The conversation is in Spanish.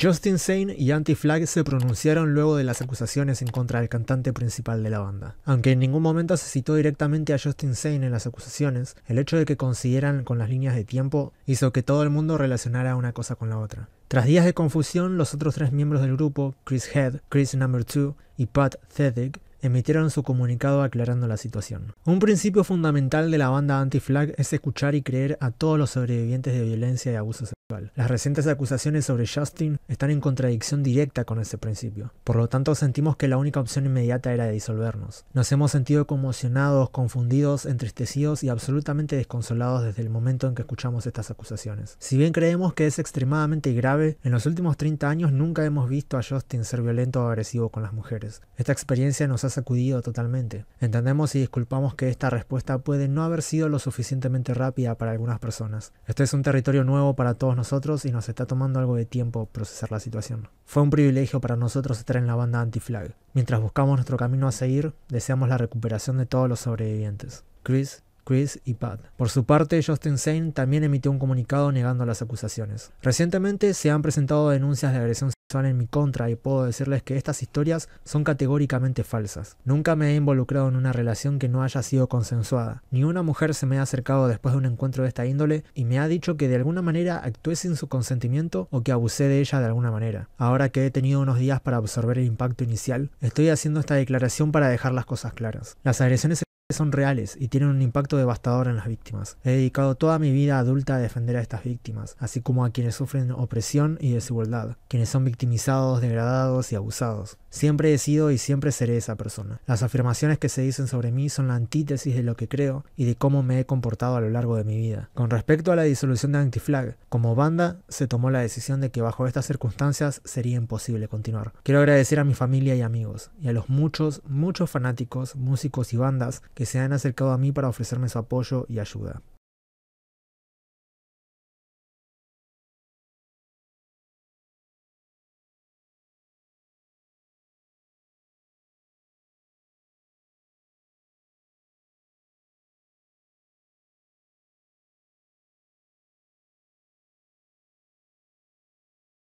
Justin Sane y Anti-Flag se pronunciaron luego de las acusaciones en contra del cantante principal de la banda. Aunque en ningún momento se citó directamente a Justin Sane en las acusaciones, el hecho de que coincidieran con las líneas de tiempo hizo que todo el mundo relacionara una cosa con la otra. Tras días de confusión, los otros tres miembros del grupo, Chris Head, Chris Number 2 y Pat Zedek, emitieron su comunicado aclarando la situación. Un principio fundamental de la banda anti-flag es escuchar y creer a todos los sobrevivientes de violencia y abuso sexual. Las recientes acusaciones sobre Justin están en contradicción directa con ese principio. Por lo tanto, sentimos que la única opción inmediata era disolvernos. Nos hemos sentido conmocionados, confundidos, entristecidos y absolutamente desconsolados desde el momento en que escuchamos estas acusaciones. Si bien creemos que es extremadamente grave, en los últimos 30 años nunca hemos visto a Justin ser violento o agresivo con las mujeres. Esta experiencia nos ha sacudido totalmente. Entendemos y disculpamos que esta respuesta puede no haber sido lo suficientemente rápida para algunas personas. Este es un territorio nuevo para todos nosotros y nos está tomando algo de tiempo procesar la situación. Fue un privilegio para nosotros estar en la banda Anti-Flag. Mientras buscamos nuestro camino a seguir, deseamos la recuperación de todos los sobrevivientes. Chris, Chris y Pat. Por su parte, Justin Zane también emitió un comunicado negando las acusaciones. Recientemente se han presentado denuncias de agresión van en mi contra y puedo decirles que estas historias son categóricamente falsas. Nunca me he involucrado en una relación que no haya sido consensuada. Ni una mujer se me ha acercado después de un encuentro de esta índole y me ha dicho que de alguna manera actué sin su consentimiento o que abusé de ella de alguna manera. Ahora que he tenido unos días para absorber el impacto inicial, estoy haciendo esta declaración para dejar las cosas claras. Las agresiones son reales y tienen un impacto devastador en las víctimas. He dedicado toda mi vida adulta a defender a estas víctimas, así como a quienes sufren opresión y desigualdad, quienes son victimizados, degradados y abusados. Siempre he sido y siempre seré esa persona. Las afirmaciones que se dicen sobre mí son la antítesis de lo que creo y de cómo me he comportado a lo largo de mi vida. Con respecto a la disolución de Antiflag, como banda se tomó la decisión de que bajo estas circunstancias sería imposible continuar. Quiero agradecer a mi familia y amigos, y a los muchos, muchos fanáticos, músicos y bandas que que se han acercado a mí para ofrecerme su apoyo y ayuda.